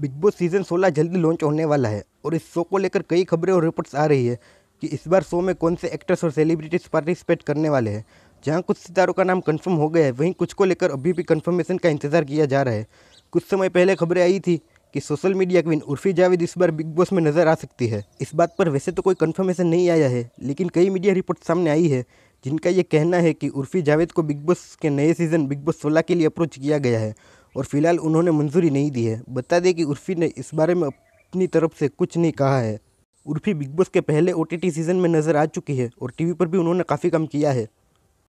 big boss season 16 जल्दी launch होने वाला है और इस शो को लेकर कई खबरें और रिपोर्ट्स आ रही है कि इस बार शो में कौन से एक्टर्स और सेलिब्रिटीज़ पार्टिसिपेट करने वाले हैं जहां कुछ सितारों का नाम कंफर्म हो गया है वहीं कुछ को लेकर अभी भी कंफर्मेशन का इंतजार किया जा रहा है कुछ समय पहले खबरें आई थी कि social media queen Urfi Javed इस बार बिग बॉस में नज़र आ सकती है इस बात पर वैसे तो कोई कंफर्मेशन नहीं आया है लेकिन कई मीडिया रिपोर्ट सामने आई है जिनका ये कहना है कि उर्फी जावेद को बिग बॉस के नए सीज़न बिग बॉस सोलह के लिए अप्रोच किया गया है और फिलहाल उन्होंने मंजूरी नहीं दी है बता दें कि उर्फी ने इस बारे में अपनी तरफ से कुछ नहीं कहा है उर्फी बिग बॉस के पहले ओटीटी सीज़न में नज़र आ चुकी है और टीवी पर भी उन्होंने काफ़ी काम किया है